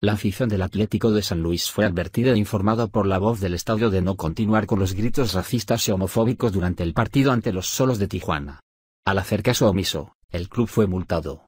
La afición del Atlético de San Luis fue advertida e informada por la voz del estadio de no continuar con los gritos racistas y homofóbicos durante el partido ante los solos de Tijuana. Al hacer caso omiso, el club fue multado.